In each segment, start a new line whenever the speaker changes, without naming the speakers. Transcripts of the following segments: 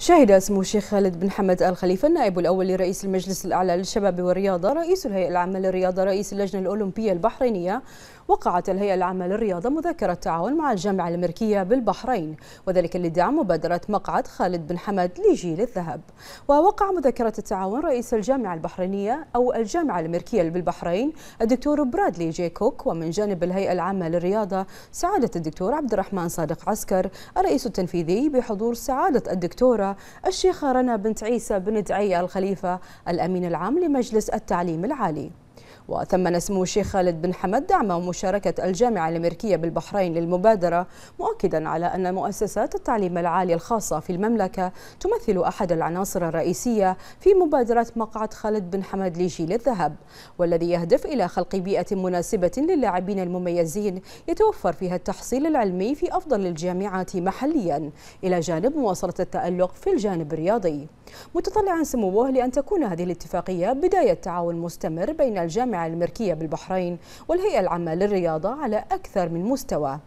شهد سمو الشيخ خالد بن حمد آل خليفة النائب الأول لرئيس المجلس الأعلى للشباب والرياضة رئيس الهيئة العامة للرياضة رئيس اللجنة الأولمبية البحرينية وقعت الهيئة العامة للرياضة مذكرة تعاون مع الجامعة الأمريكية بالبحرين وذلك لدعم مبادرة مقعد خالد بن حمد لجيل الذهب ووقع مذكرة التعاون رئيس الجامعة البحرينية أو الجامعة الأمريكية بالبحرين الدكتور برادلي جيكوك ومن جانب الهيئة العامة للرياضة سعادة الدكتور عبد الرحمن صادق عسكر الرئيس التنفيذي بحضور سعادة الدكتورة الشيخة رنا بنت عيسى بن دعية الخليفة الأمين العام لمجلس التعليم العالي وتم نسمو الشيخ خالد بن حمد دعم مشاركة الجامعة الأمريكية بالبحرين للمبادرة مؤكدا على أن مؤسسات التعليم العالي الخاصة في المملكة تمثل أحد العناصر الرئيسية في مبادرة مقعد خالد بن حمد لجيل الذهب والذي يهدف إلى خلق بيئة مناسبة للاعبين المميزين يتوفر فيها التحصيل العلمي في أفضل الجامعات محليا إلى جانب مواصلة التألق في الجانب الرياضي متطلعا سموه لأن تكون هذه الاتفاقية بداية تعاون مستمر بين الجامعة الجامعة المركية بالبحرين والهيئة العامة للرياضة على أكثر من مستوى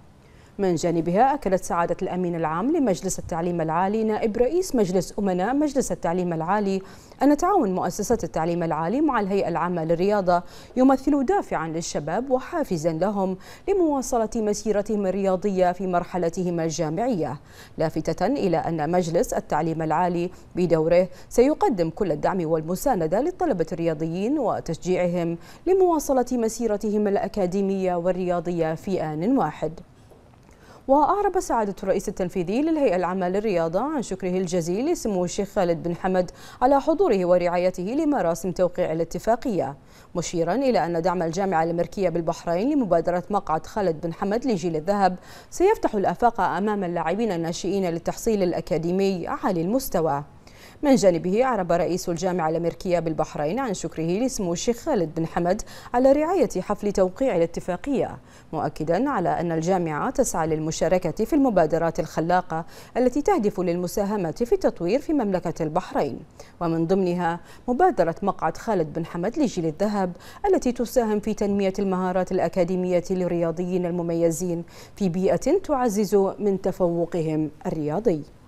من جانبها أكلت سعادة الأمين العام لمجلس التعليم العالي نائب رئيس مجلس أمناء مجلس التعليم العالي أن تعاون مؤسسة التعليم العالي مع الهيئة العامة للرياضة يمثل دافعا للشباب وحافزا لهم لمواصلة مسيرتهم الرياضية في مرحلتهم الجامعية لافتة إلى أن مجلس التعليم العالي بدوره سيقدم كل الدعم والمساندة للطلبة الرياضيين وتشجيعهم لمواصلة مسيرتهم الأكاديمية والرياضية في آن واحد وأعرب سعادة الرئيس التنفيذي للهيئة العامة للرياضة عن شكره الجزيل لسمو الشيخ خالد بن حمد على حضوره ورعايته لمراسم توقيع الاتفاقية مشيرا إلى أن دعم الجامعة الأمريكية بالبحرين لمبادرة مقعد خالد بن حمد لجيل الذهب سيفتح الآفاق أمام اللاعبين الناشئين للتحصيل الأكاديمي عالي المستوى من جانبه أعرب رئيس الجامعة الأمريكية بالبحرين عن شكره لسمو الشيخ خالد بن حمد على رعاية حفل توقيع الاتفاقية مؤكدا على أن الجامعة تسعى للمشاركة في المبادرات الخلاقة التي تهدف للمساهمة في التطوير في مملكة البحرين ومن ضمنها مبادرة مقعد خالد بن حمد لجيل الذهب التي تساهم في تنمية المهارات الأكاديمية للرياضيين المميزين في بيئة تعزز من تفوقهم الرياضي